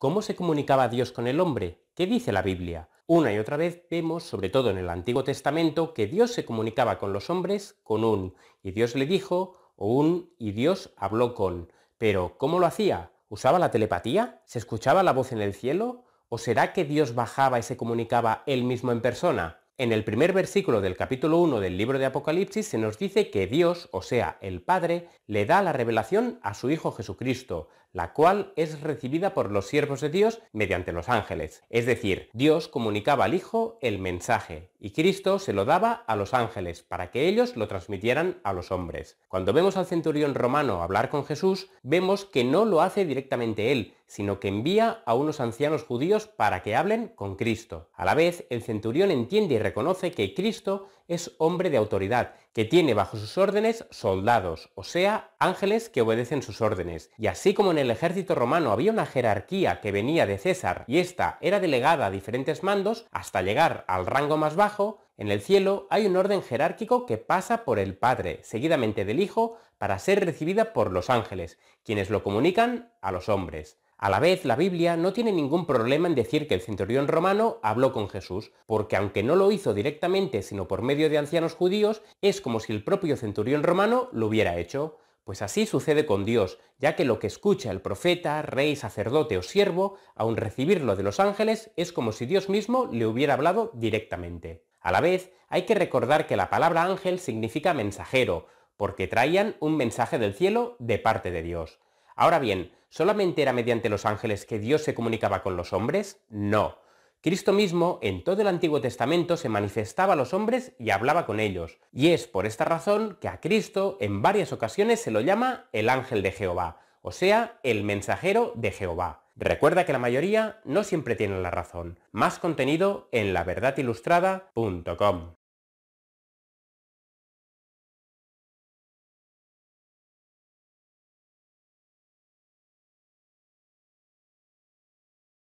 ¿Cómo se comunicaba Dios con el hombre? ¿Qué dice la Biblia? Una y otra vez vemos, sobre todo en el Antiguo Testamento, que Dios se comunicaba con los hombres con un y Dios le dijo o un y Dios habló con. Pero, ¿cómo lo hacía? ¿Usaba la telepatía? ¿Se escuchaba la voz en el cielo? ¿O será que Dios bajaba y se comunicaba él mismo en persona? En el primer versículo del capítulo 1 del libro de Apocalipsis se nos dice que Dios, o sea, el Padre, le da la revelación a su Hijo Jesucristo, la cual es recibida por los siervos de Dios mediante los ángeles. Es decir, Dios comunicaba al Hijo el mensaje y Cristo se lo daba a los ángeles para que ellos lo transmitieran a los hombres. Cuando vemos al centurión romano hablar con Jesús, vemos que no lo hace directamente él, sino que envía a unos ancianos judíos para que hablen con Cristo. A la vez, el centurión entiende y reconoce que Cristo es hombre de autoridad, que tiene bajo sus órdenes soldados, o sea, ángeles que obedecen sus órdenes. Y así como en el ejército romano había una jerarquía que venía de César y esta era delegada a diferentes mandos hasta llegar al rango más bajo, en el cielo hay un orden jerárquico que pasa por el Padre, seguidamente del Hijo, para ser recibida por los ángeles, quienes lo comunican a los hombres. A la vez, la Biblia no tiene ningún problema en decir que el centurión romano habló con Jesús, porque aunque no lo hizo directamente sino por medio de ancianos judíos, es como si el propio centurión romano lo hubiera hecho. Pues así sucede con Dios, ya que lo que escucha el profeta, rey, sacerdote o siervo, aun recibirlo de los ángeles, es como si Dios mismo le hubiera hablado directamente. A la vez, hay que recordar que la palabra ángel significa mensajero, porque traían un mensaje del cielo de parte de Dios. Ahora bien, ¿Solamente era mediante los ángeles que Dios se comunicaba con los hombres? No. Cristo mismo en todo el Antiguo Testamento se manifestaba a los hombres y hablaba con ellos. Y es por esta razón que a Cristo en varias ocasiones se lo llama el ángel de Jehová, o sea, el mensajero de Jehová. Recuerda que la mayoría no siempre tiene la razón. Más contenido en laverdadilustrada.com.